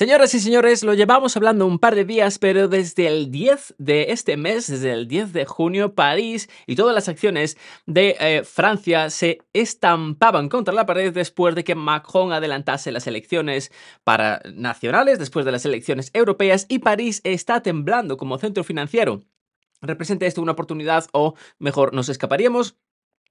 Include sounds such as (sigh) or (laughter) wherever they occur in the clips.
Señoras y señores, lo llevamos hablando un par de días, pero desde el 10 de este mes, desde el 10 de junio, París y todas las acciones de eh, Francia se estampaban contra la pared después de que Macron adelantase las elecciones para nacionales, después de las elecciones europeas, y París está temblando como centro financiero. ¿Representa esto una oportunidad o mejor nos escaparíamos?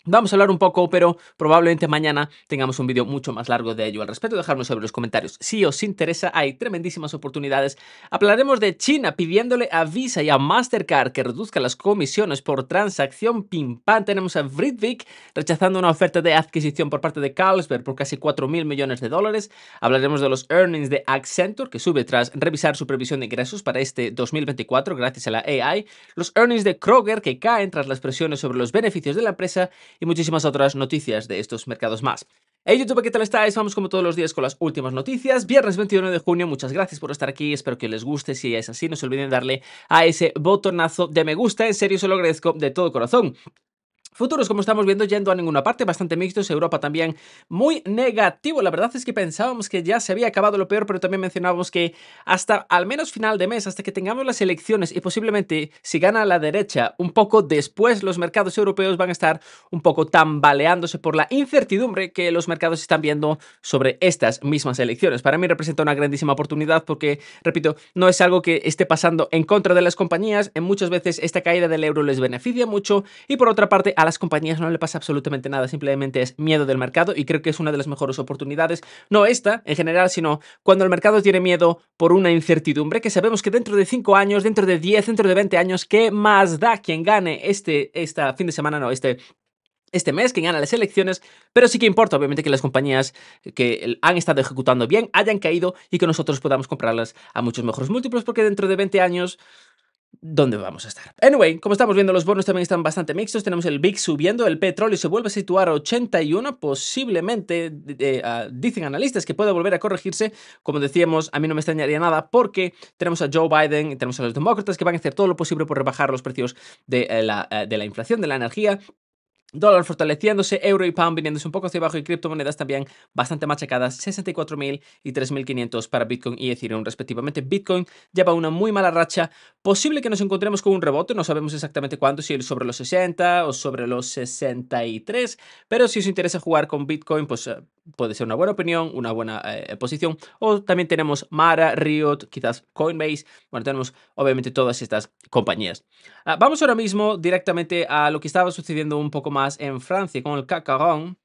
Vamos a hablar un poco, pero probablemente mañana tengamos un vídeo mucho más largo de ello al respecto. Dejadme sobre los comentarios. Si os interesa, hay tremendísimas oportunidades. Hablaremos de China pidiéndole a Visa y a Mastercard que reduzca las comisiones por transacción pim Tenemos a Vridvik rechazando una oferta de adquisición por parte de Carlsberg por casi 4 mil millones de dólares. Hablaremos de los earnings de Accenture, que sube tras revisar su previsión de ingresos para este 2024 gracias a la AI. Los earnings de Kroger, que caen tras las presiones sobre los beneficios de la empresa y muchísimas otras noticias de estos mercados más. Hey YouTube, ¿qué tal estáis? Vamos como todos los días con las últimas noticias. Viernes 21 de junio, muchas gracias por estar aquí, espero que les guste, si es así no se olviden darle a ese botonazo de me gusta, en serio se lo agradezco de todo corazón. Futuros, como estamos viendo, yendo a ninguna parte, bastante mixtos. Europa también muy negativo. La verdad es que pensábamos que ya se había acabado lo peor, pero también mencionábamos que hasta al menos final de mes, hasta que tengamos las elecciones y posiblemente si gana la derecha un poco después, los mercados europeos van a estar un poco tambaleándose por la incertidumbre que los mercados están viendo sobre estas mismas elecciones. Para mí representa una grandísima oportunidad porque, repito, no es algo que esté pasando en contra de las compañías. En muchas veces esta caída del euro les beneficia mucho y por otra parte a las compañías no le pasa absolutamente nada, simplemente es miedo del mercado y creo que es una de las mejores oportunidades, no esta en general, sino cuando el mercado tiene miedo por una incertidumbre que sabemos que dentro de 5 años, dentro de 10, dentro de 20 años, ¿qué más da quien gane este esta fin de semana, no, este este mes, quien gana las elecciones, pero sí que importa, obviamente, que las compañías que han estado ejecutando bien hayan caído y que nosotros podamos comprarlas a muchos mejores múltiplos, porque dentro de 20 años dónde vamos a estar. Anyway, como estamos viendo, los bonos también están bastante mixtos. Tenemos el BIC subiendo, el petróleo se vuelve a situar a 81, posiblemente, ah, dicen analistas, que puede volver a corregirse. Como decíamos, a mí no me extrañaría nada porque tenemos a Joe Biden tenemos a los demócratas que van a hacer todo lo posible por rebajar los precios de, eh, la, eh, de la inflación, de la energía Dólar fortaleciéndose, euro y pound viniéndose un poco hacia abajo y criptomonedas también bastante machacadas, 64.000 y 3.500 para Bitcoin y Ethereum respectivamente. Bitcoin lleva una muy mala racha, posible que nos encontremos con un rebote, no sabemos exactamente cuándo, si sobre los 60 o sobre los 63, pero si os interesa jugar con Bitcoin, pues eh, puede ser una buena opinión, una buena eh, posición. O también tenemos Mara, Riot, quizás Coinbase. Bueno, tenemos obviamente todas estas compañías. Ah, vamos ahora mismo directamente a lo que estaba sucediendo un poco más en Francia con el cacarón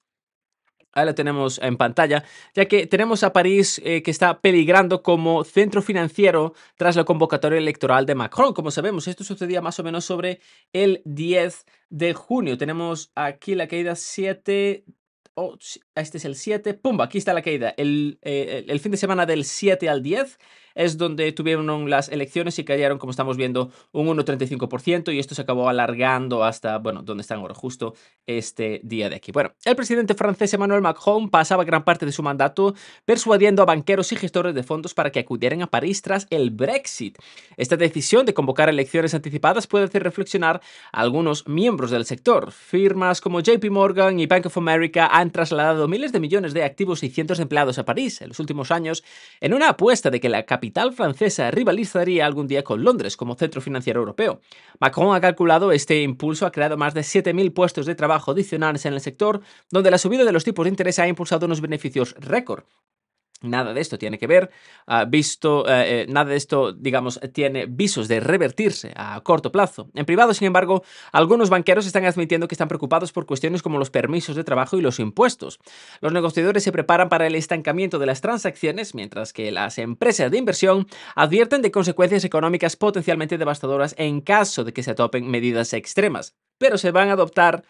Ahí lo tenemos en pantalla, ya que tenemos a París eh, que está peligrando como centro financiero tras la convocatoria electoral de Macron. Como sabemos, esto sucedía más o menos sobre el 10 de junio. Tenemos aquí la caída 7, este es el 7, pumba, aquí está la caída. El, eh, el fin de semana del 7 al 10 es donde tuvieron las elecciones y cayeron, como estamos viendo, un 1,35% y esto se acabó alargando hasta, bueno, donde están ahora justo este día de aquí. Bueno, el presidente francés Emmanuel Macron pasaba gran parte de su mandato persuadiendo a banqueros y gestores de fondos para que acudieran a París tras el Brexit. Esta decisión de convocar elecciones anticipadas puede hacer reflexionar a algunos miembros del sector. Firmas como JP Morgan y Bank of America han trasladado miles de millones de activos y cientos de empleados a París en los últimos años en una apuesta de que la capital capital francesa rivalizaría algún día con Londres como centro financiero europeo. Macron ha calculado este impulso ha creado más de 7.000 puestos de trabajo adicionales en el sector, donde la subida de los tipos de interés ha impulsado unos beneficios récord. Nada de esto tiene que ver, ah, visto, eh, eh, nada de esto, digamos, tiene visos de revertirse a corto plazo. En privado, sin embargo, algunos banqueros están admitiendo que están preocupados por cuestiones como los permisos de trabajo y los impuestos. Los negociadores se preparan para el estancamiento de las transacciones, mientras que las empresas de inversión advierten de consecuencias económicas potencialmente devastadoras en caso de que se topen medidas extremas. Pero se van a adoptar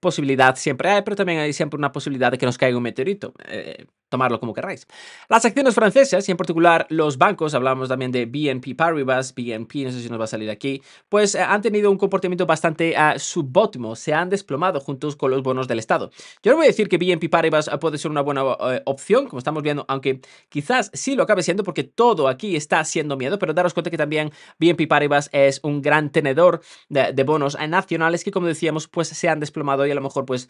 posibilidad siempre, hay, pero también hay siempre una posibilidad de que nos caiga un meteorito. Eh, tomarlo como queráis. Las acciones francesas y en particular los bancos, hablamos también de BNP Paribas, BNP, no sé si nos va a salir aquí, pues eh, han tenido un comportamiento bastante ah, subótimo, se han desplomado juntos con los bonos del Estado. Yo no voy a decir que BNP Paribas ah, puede ser una buena eh, opción, como estamos viendo, aunque quizás sí lo acabe siendo porque todo aquí está siendo miedo, pero daros cuenta que también BNP Paribas es un gran tenedor de bonos eh, nacionales que, como decíamos, pues se han desplomado y a lo mejor pues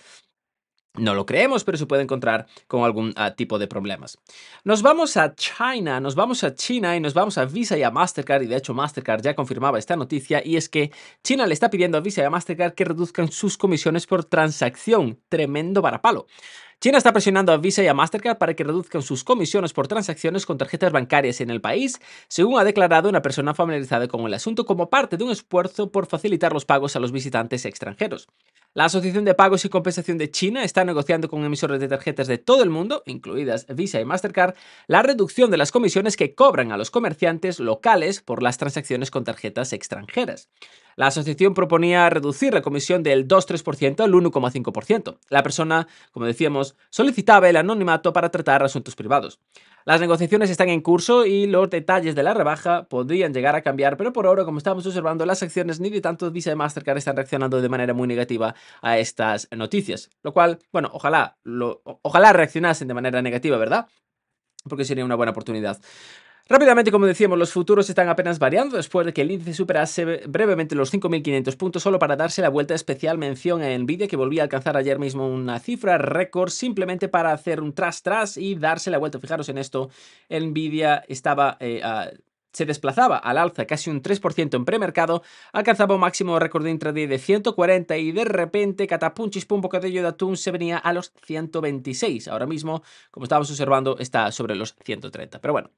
no lo creemos, pero se puede encontrar con algún ah, tipo de problemas. Nos vamos a China, nos vamos a China y nos vamos a Visa y a Mastercard. Y de hecho, Mastercard ya confirmaba esta noticia y es que China le está pidiendo a Visa y a Mastercard que reduzcan sus comisiones por transacción. Tremendo varapalo. China está presionando a Visa y a Mastercard para que reduzcan sus comisiones por transacciones con tarjetas bancarias en el país, según ha declarado una persona familiarizada con el asunto como parte de un esfuerzo por facilitar los pagos a los visitantes extranjeros. La Asociación de Pagos y Compensación de China está negociando con emisores de tarjetas de todo el mundo, incluidas Visa y Mastercard, la reducción de las comisiones que cobran a los comerciantes locales por las transacciones con tarjetas extranjeras. La asociación proponía reducir la comisión del 2-3% al 1,5%. La persona, como decíamos, solicitaba el anonimato para tratar asuntos privados. Las negociaciones están en curso y los detalles de la rebaja podrían llegar a cambiar, pero por ahora, como estamos observando, las acciones ni de tanto Visa y Mastercard están reaccionando de manera muy negativa a estas noticias. Lo cual, bueno, ojalá, ojalá reaccionasen de manera negativa, ¿verdad? porque sería una buena oportunidad. Rápidamente, como decíamos, los futuros están apenas variando después de que el índice superase brevemente los 5.500 puntos solo para darse la vuelta especial mención a Nvidia que volvía a alcanzar ayer mismo una cifra récord simplemente para hacer un tras tras y darse la vuelta. Fijaros en esto, Nvidia estaba eh, a se desplazaba al alza casi un 3% en premercado, alcanzaba un máximo récord de intraday de 140 y de repente, catapunchis, pum, bocadillo de atún se venía a los 126. Ahora mismo, como estábamos observando, está sobre los 130. Pero bueno,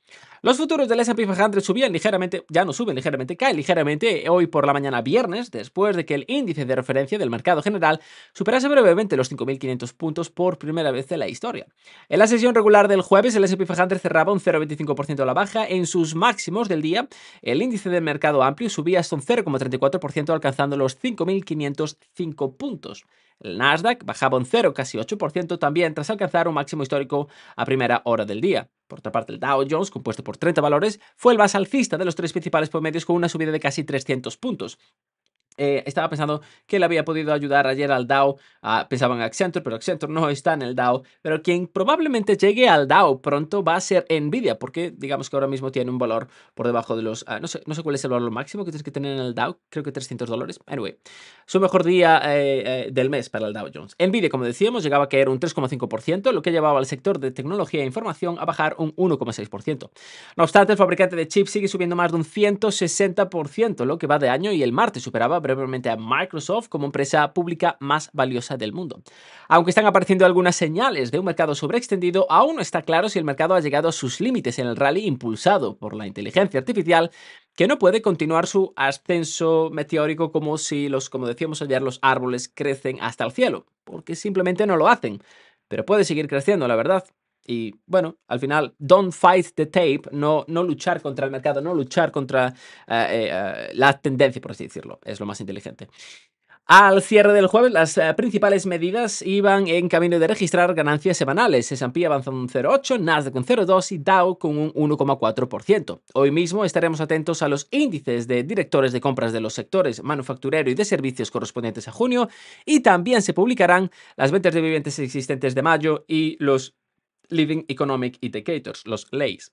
los futuros del S&P 500 subían ligeramente, ya no suben ligeramente, caen ligeramente hoy por la mañana viernes, después de que el índice de referencia del mercado general superase brevemente los 5.500 puntos por primera vez en la historia. En la sesión regular del jueves, el S&P 500 cerraba un 0,25% a la baja en sus máximos del día, el índice de mercado amplio subía hasta un 0,34% alcanzando los 5.505 puntos. El Nasdaq bajaba un 0, casi 8% también tras alcanzar un máximo histórico a primera hora del día. Por otra parte, el Dow Jones, compuesto por 30 valores, fue el más alcista de los tres principales promedios con una subida de casi 300 puntos. Eh, estaba pensando que le había podido ayudar ayer al DAO. pensaba ah, pensaban en Accenture, pero Accenture no está en el DAO. Pero quien probablemente llegue al DAO pronto va a ser Nvidia, porque digamos que ahora mismo tiene un valor por debajo de los. Ah, no, sé, cuál es el valor máximo que tienes que tener en el DAO, creo que 300 dólares. Anyway, su mejor día eh, eh, del mes para el Dow Jones. Nvidia, como decíamos, llegaba a caer un 3,5%, lo que llevaba al sector de tecnología e información a bajar un 1,6%. No obstante, el fabricante de chips sigue subiendo más de un 160%, lo que va de año y el martes superaba previamente a Microsoft como empresa pública más valiosa del mundo. Aunque están apareciendo algunas señales de un mercado sobreextendido, aún no está claro si el mercado ha llegado a sus límites en el rally impulsado por la inteligencia artificial que no puede continuar su ascenso meteórico como si los, como decíamos ayer, los árboles crecen hasta el cielo, porque simplemente no lo hacen. Pero puede seguir creciendo, la verdad. Y bueno, al final, don't fight the tape, no, no luchar contra el mercado, no luchar contra eh, eh, eh, la tendencia, por así decirlo, es lo más inteligente. Al cierre del jueves, las principales medidas iban en camino de registrar ganancias semanales. S&P avanzó un 0,8, Nasdaq un 0,2 y Dow con un 1,4%. Hoy mismo estaremos atentos a los índices de directores de compras de los sectores manufacturero y de servicios correspondientes a junio y también se publicarán las ventas de vivientes existentes de mayo y los Living Economic Indicators, los LEIs.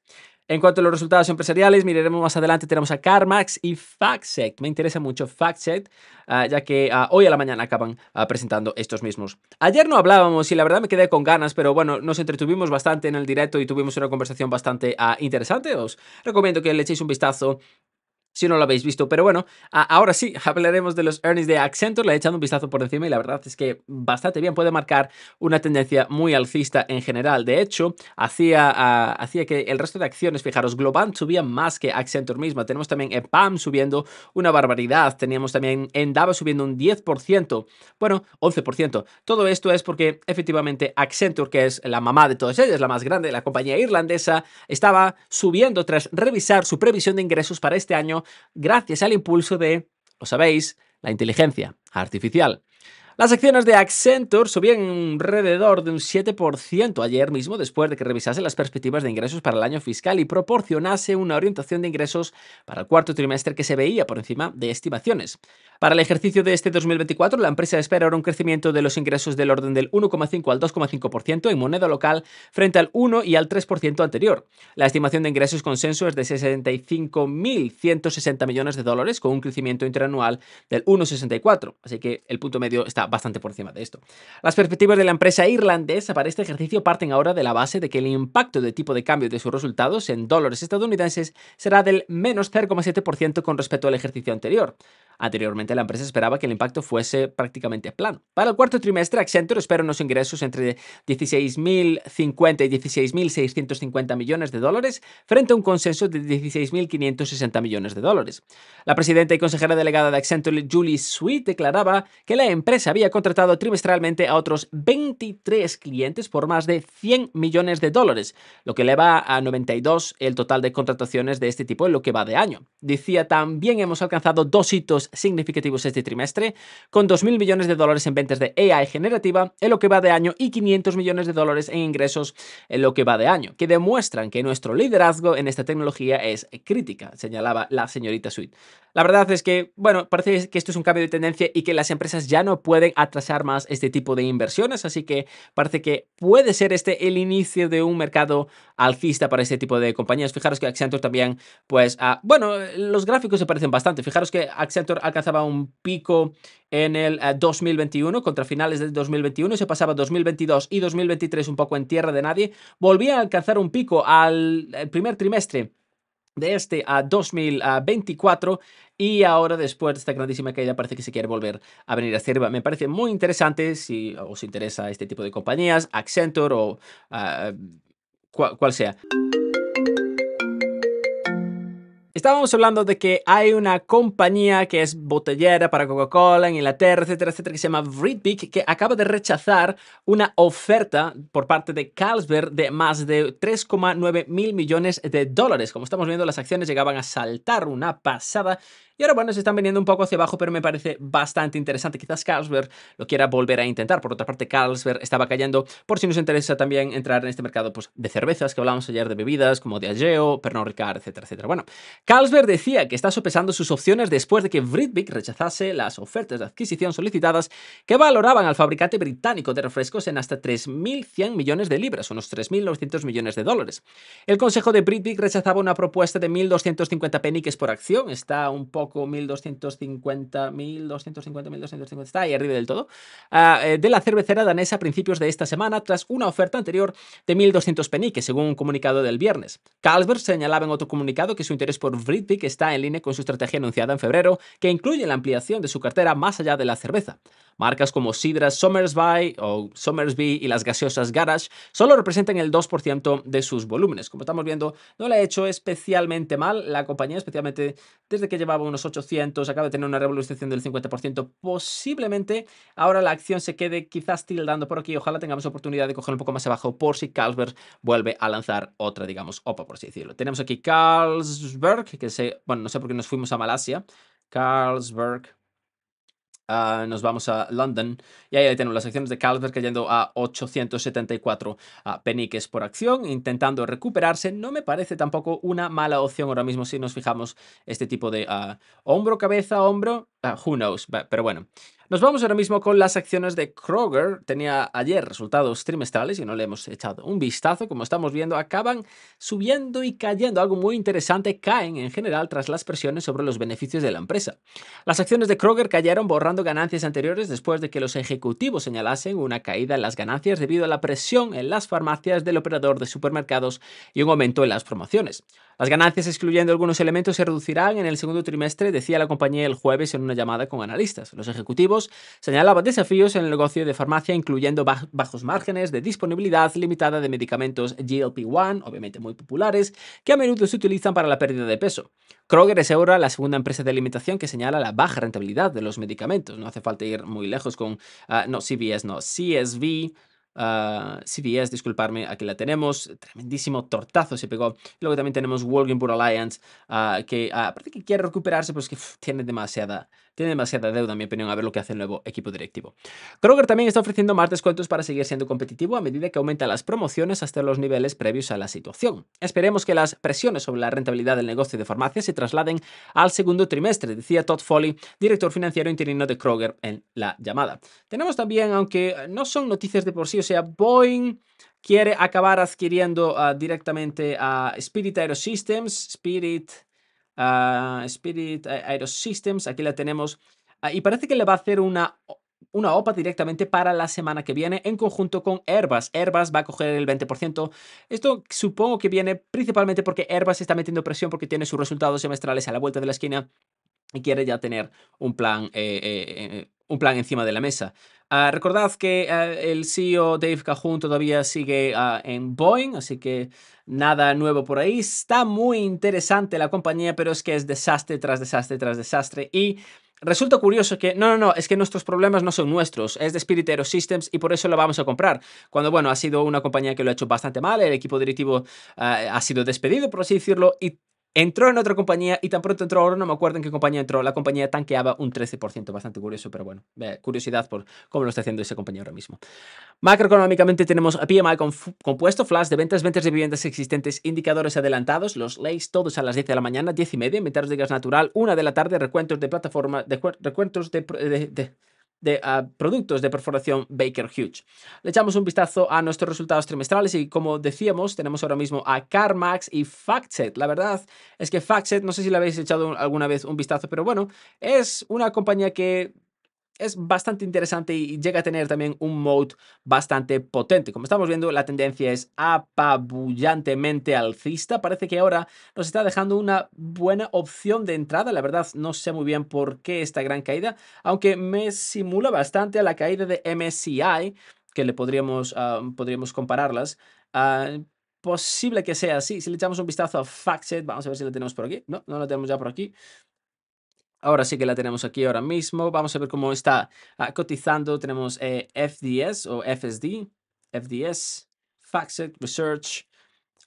En cuanto a los resultados empresariales, miraremos más adelante, tenemos a CarMax y FactSet. Me interesa mucho FactSet, ah, ya que ah, hoy a la mañana acaban ah, presentando estos mismos. Ayer no hablábamos y la verdad me quedé con ganas, pero bueno, nos entretuvimos bastante en el directo y tuvimos una conversación bastante interesante. Os recomiendo que le echéis un vistazo si no lo habéis visto. Pero bueno, ahora sí, (laughs) hablaremos de los earnings de Accenture. Le he echado un vistazo por encima y la verdad es que bastante bien puede marcar una tendencia muy alcista en general. De hecho, hacía, hacía que el resto de acciones, fijaros, Globant subía más que Accenture misma. Tenemos también EPAM subiendo una barbaridad. Teníamos también Endava subiendo un 10%. Bueno, 11%. Todo esto es porque efectivamente Accenture, que es la mamá de todas ellas, la más grande, la compañía irlandesa, estaba subiendo tras revisar su previsión de ingresos para este año gracias al impulso de, lo sabéis, la inteligencia artificial. Las acciones de Accenture subían alrededor de un 7% ayer mismo después de que revisase las perspectivas de ingresos para el año fiscal y proporcionase una orientación de ingresos para el cuarto trimestre que se veía por encima de estimaciones. Para el ejercicio de este 2024, la empresa espera ahora un crecimiento de los ingresos del orden del 1,5 al 2,5% en moneda local frente al 1 y al 3% anterior. La estimación de ingresos consenso es de 65.160 millones de dólares con un crecimiento interanual del 1,64, así que el punto medio está bastante por encima de esto. Las perspectivas de la empresa irlandesa para este ejercicio parten ahora de la base de que el impacto de tipo de cambio de sus resultados en dólares estadounidenses será del menos 0,7% con respecto al ejercicio anterior. Anteriormente, la empresa esperaba que el impacto fuese prácticamente plano. Para el cuarto trimestre, Accenture espera unos ingresos entre 16.050 y 16.650 millones de dólares, frente a un consenso de 16.560 millones de dólares. La presidenta y consejera delegada de Accenture, Julie Sweet, declaraba que la empresa había contratado trimestralmente a otros 23 clientes por más de 100 millones de dólares, lo que eleva a 92 el total de contrataciones de este tipo en lo que va de año. Decía también hemos alcanzado dos hitos significativos este trimestre, con 2.000 millones de dólares en ventas de AI generativa en lo que va de año y 500 millones de dólares en ingresos en lo que va de año, que demuestran que nuestro liderazgo en esta tecnología es crítica, señalaba la señorita Sweet. La verdad es que, bueno, parece que esto es un cambio de tendencia y que las empresas ya no pueden atrasar más este tipo de inversiones, así que parece que puede ser este el inicio de un mercado alcista para este tipo de compañías. Fijaros que Accenture también, pues, ah, bueno, los gráficos se parecen bastante. Fijaros que Accenture alcanzaba un pico en el 2021, eh, contra finales del 2021, se pasaba 2022 y 2023 un poco en tierra de nadie, volvía a alcanzar un pico al eh, primer trimestre de este a 2024 y ahora después de esta grandísima caída parece que se quiere volver a venir a arriba. Me parece muy interesante si os interesa este tipo de compañías, Accenture o eh, cual sea. Estábamos hablando de que hay una compañía que es botellera para Coca-Cola en Inglaterra, etcétera, etcétera, que se llama Britvic, que acaba de rechazar una oferta por parte de Carlsberg de más de 3,9 mil millones de dólares. Como estamos viendo, las acciones llegaban a saltar una pasada y ahora, bueno, se están vendiendo un poco hacia abajo, pero me parece bastante interesante. Quizás Carlsberg lo quiera volver a intentar. Por otra parte, Carlsberg estaba cayendo. Por si nos interesa también entrar en este mercado pues, de cervezas que hablábamos ayer, de bebidas como de Ageo, Pernod Ricard, etcétera, etcétera. Bueno, Carlsberg decía que está sopesando sus opciones después de que Britvic rechazase las ofertas de adquisición solicitadas que valoraban al fabricante británico de refrescos en hasta 3.100 millones de libras, unos 3.900 millones de dólares. El consejo de Britvic rechazaba una propuesta de 1.250 peniques por acción. Está un poco poco, 1250, 1250, 1250, está ahí arriba del todo, ah, eh, de la cervecera danesa a principios de esta semana tras una oferta anterior de 1200 peniques, según un comunicado del viernes. Carlsberg señalaba en otro comunicado que su interés por Britvic está en línea con su estrategia anunciada en febrero, que incluye la ampliación de su cartera más allá de la cerveza. Marcas como Sidra Somersby o Somersby y las gaseosas Garage solo representan el 2% de sus volúmenes. Como estamos viendo, no la ha hecho especialmente mal la compañía, especialmente desde que llevaba un unos 800, acaba de tener una revolución del 50%. Posiblemente ahora la acción se quede quizás tildando por aquí. Ojalá tengamos oportunidad de coger un poco más abajo por si Carlsberg vuelve a lanzar otra, digamos, OPA, por así decirlo. Tenemos aquí Carlsberg, que se, bueno, no sé por qué nos fuimos a Malasia. Carlsberg. Ah, nos vamos a London y ahí tenemos las acciones de Carlsberg cayendo a 874 ah, peniques por acción, intentando recuperarse. No me parece tampoco una mala opción ahora mismo si nos fijamos este tipo de ah, hombro, cabeza, hombro. Ah, who knows, pero bueno. Nos vamos ahora mismo con las acciones de Kroger. Tenía ayer resultados trimestrales y no le hemos echado un vistazo. Como estamos viendo, acaban subiendo y cayendo. Algo muy interesante, caen en general tras las presiones sobre los beneficios de la empresa. Las acciones de Kroger cayeron borrando ganancias anteriores después de que los ejecutivos señalasen una caída en las ganancias debido a la presión en las farmacias del operador de supermercados y un aumento en las promociones. Las ganancias, excluyendo algunos elementos, se reducirán en el segundo trimestre, decía la compañía el jueves en una llamada con analistas. Los ejecutivos señalaban desafíos en el negocio de farmacia, incluyendo bajos márgenes de disponibilidad limitada de medicamentos GLP-1, obviamente muy populares, que a menudo se utilizan para la pérdida de peso. Kroger es ahora la segunda empresa de alimentación que señala la baja rentabilidad de los medicamentos. No hace falta ir muy lejos con, ah, no, CVS, no, CSV, Uh, ah, CBS, disculparme, aquí la tenemos. Tremendísimo tortazo se pegó. Luego también tenemos Walking por Alliance, ah, que aparte que quiere recuperarse, pero es que tiene demasiada tiene demasiada deuda, en mi opinión, a ver lo que hace el nuevo equipo directivo. Kroger también está ofreciendo más descuentos para seguir siendo competitivo a medida que aumenta las promociones hasta los niveles previos a la situación. Esperemos que las presiones sobre la rentabilidad del negocio de farmacia se trasladen al segundo trimestre, decía Todd Foley, director financiero interino de Kroger, en la llamada. Tenemos también, aunque no son noticias de por sí, o sea, Boeing quiere acabar adquiriendo ah, directamente a Spirit Aerosystems, Spirit Ah, Spirit Aerosystems, aquí la tenemos. Ah, y parece que le va a hacer una, una OPA directamente para la semana que viene en conjunto con Airbus. Airbus va a coger el 20%. Esto supongo que viene principalmente porque Airbus está metiendo presión porque tiene sus resultados semestrales a la vuelta de la esquina y quiere ya tener un plan, eh, eh, eh, un plan encima de la mesa. Ah, recordad que ah, el CEO Dave Cajun todavía sigue ah, en Boeing, así que nada nuevo por ahí. Está muy interesante la compañía, pero es que es desastre tras desastre tras desastre. Y resulta curioso que, no, no, no, es que nuestros problemas no son nuestros, es de Spirit Aerosystems y por eso lo vamos a comprar. Cuando, bueno, ha sido una compañía que lo ha hecho bastante mal, el equipo directivo ha sido despedido, por así decirlo, y Entró en otra compañía y tan pronto entró, ahora no me acuerdo en qué compañía entró, la compañía tanqueaba un 13%, bastante curioso, pero bueno, curiosidad por cómo lo está haciendo esa compañía ahora mismo. Macroeconómicamente tenemos a PMI compuesto, flash de ventas, ventas de viviendas existentes, indicadores adelantados, los lays todos a las 10 de la mañana, 10 y media, inventarios de gas natural, 1 de la tarde, recuentos de plataforma, de, recuentos de de ah, productos de perforación Baker Huge. Le echamos un vistazo a nuestros resultados trimestrales y como decíamos, tenemos ahora mismo a CarMax y FactSet. La verdad es que FactSet, no sé si le habéis echado alguna vez un vistazo, pero bueno, es una compañía que es bastante interesante y llega a tener también un mode bastante potente. Como estamos viendo, la tendencia es apabullantemente alcista. Parece que ahora nos está dejando una buena opción de entrada. La verdad, no sé muy bien por qué esta gran caída, aunque me simula bastante a la caída de MSCI, que le podríamos, ah, podríamos compararlas. Ah, posible que sea así. Si le echamos un vistazo a Factset, vamos a ver si lo tenemos por aquí. No, no lo tenemos ya por aquí. Ahora sí que la tenemos aquí ahora mismo. Vamos a ver cómo está ah, cotizando. Tenemos eh, FDS o FSD, FDS, Faxet, Research.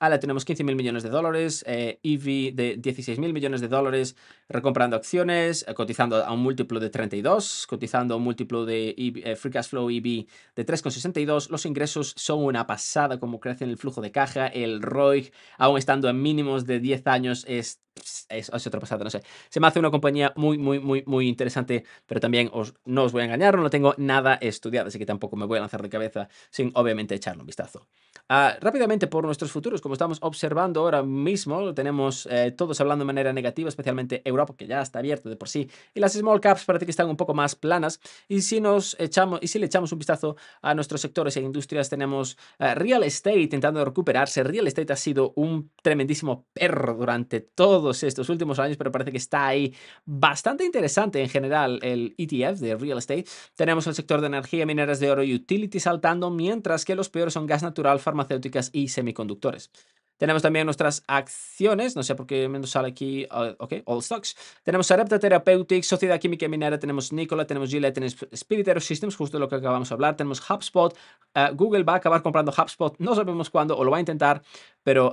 Ahora tenemos 15 mil millones de dólares, EV eh, e de 16 mil millones de dólares, recomprando acciones, eh, cotizando a un múltiplo de 32, cotizando a un múltiplo de e Free Cash Flow EV de 3,62. Los ingresos son una pasada, como crece el flujo de caja. El ROIG aún estando en mínimos de 10 años, es pues, es, otro pasado, no sé. Se me hace una compañía muy, muy, muy, muy interesante, pero también os, no os voy a engañar, no tengo nada estudiado, así que tampoco me voy a lanzar de cabeza sin obviamente echarle un vistazo. Ah, rápidamente por nuestros futuros, como estamos observando ahora mismo, lo tenemos eh, todos hablando de manera negativa, especialmente Europa, que ya está abierto de por sí, y las small caps parece que están un poco más planas. Y si nos echamos, y si le echamos un vistazo a nuestros sectores e industrias, tenemos eh, real estate intentando recuperarse. Real estate ha sido un tremendísimo perro durante todo estos últimos años, pero parece que está ahí bastante interesante en general el ETF de real estate. Tenemos el sector de energía, mineras de oro y utilities saltando, mientras que los peores son gas natural, farmacéuticas y semiconductores. Tenemos también nuestras acciones, no sé por qué me sale aquí, ah, ok, All Stocks. Tenemos arepta Therapeutics, Sociedad Química y Minera, tenemos Nicola, tenemos Gillette, tenemos Spirit Aerosystems, justo lo que acabamos de hablar. Tenemos HubSpot, ah, Google va a acabar comprando HubSpot, no sabemos cuándo, o lo va a intentar. Pero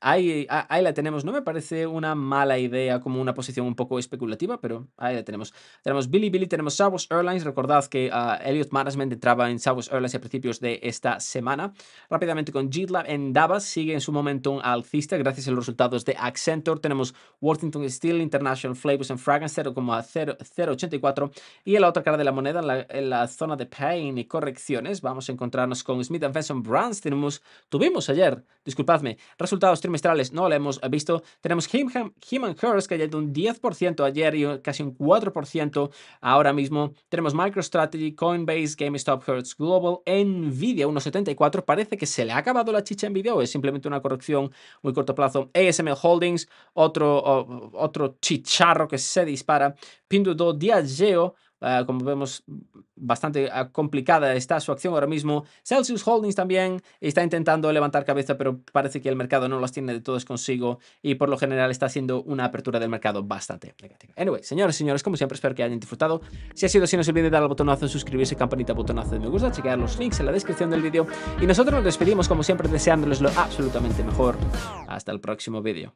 ahí, ahí, la tenemos. No me parece una mala idea, como una posición un poco especulativa, pero ahí la tenemos. Tenemos Billy Billy, tenemos Southwest Airlines. Recordad que ah, Elliot Management entraba en Southwest Airlines a principios de esta semana. Rápidamente con GitLab en Davos, sigue en su momento un alcista gracias a los resultados de Accenture. Tenemos Worthington Steel, International Flavors and Fragrance 0,084. Y en la otra cara de la moneda, en la, zona de pain y correcciones, vamos a encontrarnos con Smith Benson Brands. Tenemos, tuvimos ayer, disculpen, resultados trimestrales no lo hemos visto. Tenemos Human Him que cayendo un 10% ayer y casi un 4% ahora mismo. Tenemos MicroStrategy, Coinbase, GameStop, Hertz Global, Nvidia, 1.74. Parece que se le ha acabado la chicha En video, o es simplemente una corrección muy corto plazo. ASML Holdings, otro, otro chicharro que se dispara. Pinduoduo, Diageo, Ah, como vemos, bastante ah, complicada está su acción ahora mismo. Celsius Holdings también está intentando levantar cabeza, pero parece que el mercado no las tiene de todos consigo y por lo general está haciendo una apertura del mercado bastante negativa. Anyway, señores, señores, como siempre, espero que hayan disfrutado. Si ha sido así, no se olviden de dar al botonazo suscribirse, campanita, botonazo de me gusta, chequear los links en la descripción del vídeo. Y nosotros nos despedimos, como siempre, deseándoles lo absolutamente mejor. Hasta el próximo vídeo.